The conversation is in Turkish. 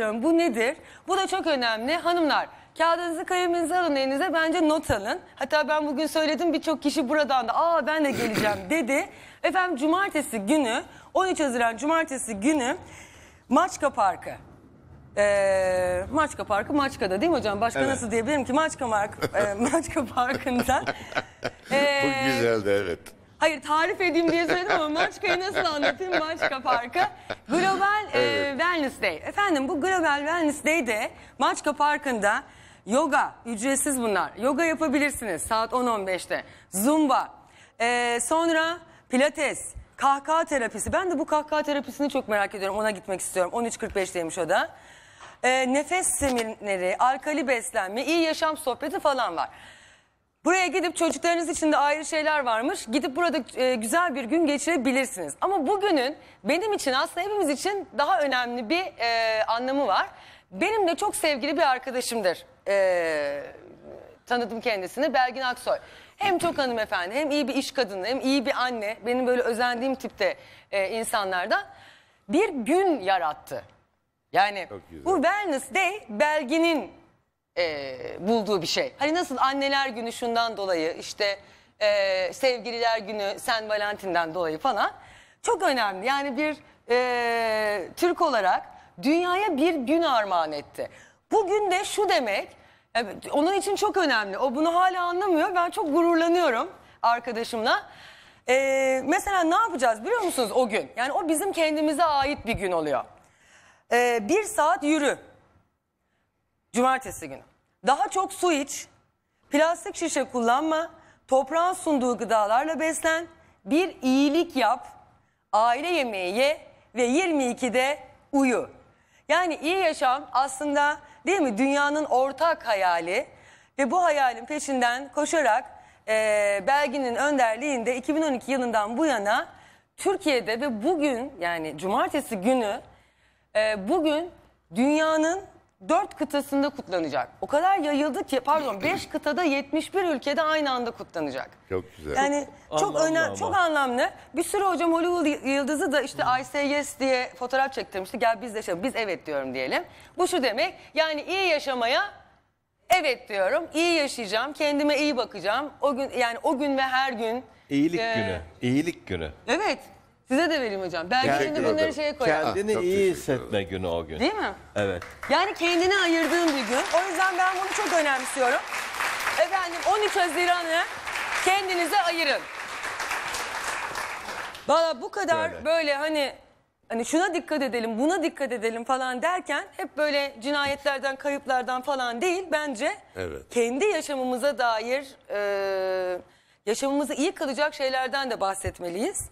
ediyorum. Bu nedir? Bu da çok önemli. Hanımlar kağıdınızı kaleminizi alın elinize bence not alın. Hatta ben bugün söyledim birçok kişi buradan da aa ben de geleceğim dedi. Efendim cumartesi günü 13 Haziran cumartesi günü Maçka Parkı. Ee, Maçka Parkı Maçka'da değil mi hocam? Başka Evet. nasıl diyebilirim ki Maçka, Mark, e, Maçka Parkı'nda. Bu Ee, güzeldi evet. Hayır tarif edeyim diye söyledim ama Maçka'yı nasıl anlatayım Maçka Parkı? Global e, evet. e, Wellness Day. Efendim bu Global Wellness Day'de Maçka Parkı'nda yoga, ücretsiz bunlar. Yoga yapabilirsiniz saat 10-15'te. Zumba, e, sonra pilates, kahkaha terapisi. Ben de bu kahkaha terapisini çok merak ediyorum. Ona gitmek istiyorum. 13.45'teymiş o da. E, nefes semineri, alkali beslenme, iyi yaşam sohbeti falan var. Buraya gidip çocuklarınız için de ayrı şeyler varmış. Gidip burada e, güzel bir gün geçirebilirsiniz. Ama bugünün benim için aslında hepimiz için daha önemli bir e, anlamı var. Benim de çok sevgili bir arkadaşımdır. E, tanıdım kendisini Belgin Aksoy. Hem çok hanımefendi hem iyi bir iş kadını hem iyi bir anne. Benim böyle özendiğim tipte e, insanlardan bir gün yarattı. Yani bu Wellness Day Belgin'in e, bulduğu bir şey. Hani nasıl anneler günü şundan dolayı işte e, sevgililer günü sen Valentin'den dolayı falan. Çok önemli yani bir e, Türk olarak dünyaya bir gün armağan etti. Bugün de şu demek e, onun için çok önemli o bunu hala anlamıyor ben çok gururlanıyorum arkadaşımla. Ee, mesela ne yapacağız biliyor musunuz o gün? Yani o bizim kendimize ait bir gün oluyor. Ee, bir saat yürü. Cumartesi günü. Daha çok su iç, plastik şişe kullanma, toprağın sunduğu gıdalarla beslen, bir iyilik yap, aile yemeği ye ve 22'de uyu. Yani iyi yaşam aslında değil mi dünyanın ortak hayali ve bu hayalin peşinden koşarak e, Belgin'in önderliğinde 2012 yılından bu yana Türkiye'de ve bugün yani cumartesi günü e, bugün dünyanın dört kıtasında kutlanacak. O kadar yayıldı ki pardon beş kıtada 71 ülkede aynı anda kutlanacak. Çok güzel. Yani çok önemli, çok anlamlı. Bir sürü hocam Hollywood yıldızı da işte I diye fotoğraf çektirmişti. Gel biz de şey, biz evet diyorum diyelim. Bu şu demek. Yani iyi yaşamaya evet diyorum. İyi yaşayacağım. Kendime iyi bakacağım. O gün yani o gün ve her gün. İyilik Ee, günü. İyilik günü. Evet. Size de vereyim hocam. Belki Teşekkür şimdi bunları şeye koyar. Kendini ah, Çok iyi hissetme günü o gün. Değil mi? Evet. Yani kendini ayırdığın bir gün. O yüzden ben bunu çok önemsiyorum. Efendim 13 Haziran'ı kendinize ayırın. Valla bu kadar böyle. Böyle. hani hani şuna dikkat edelim, buna dikkat edelim falan derken hep böyle cinayetlerden, kayıplardan falan değil bence Evet. kendi yaşamımıza dair e, yaşamımızı iyi kılacak şeylerden de bahsetmeliyiz.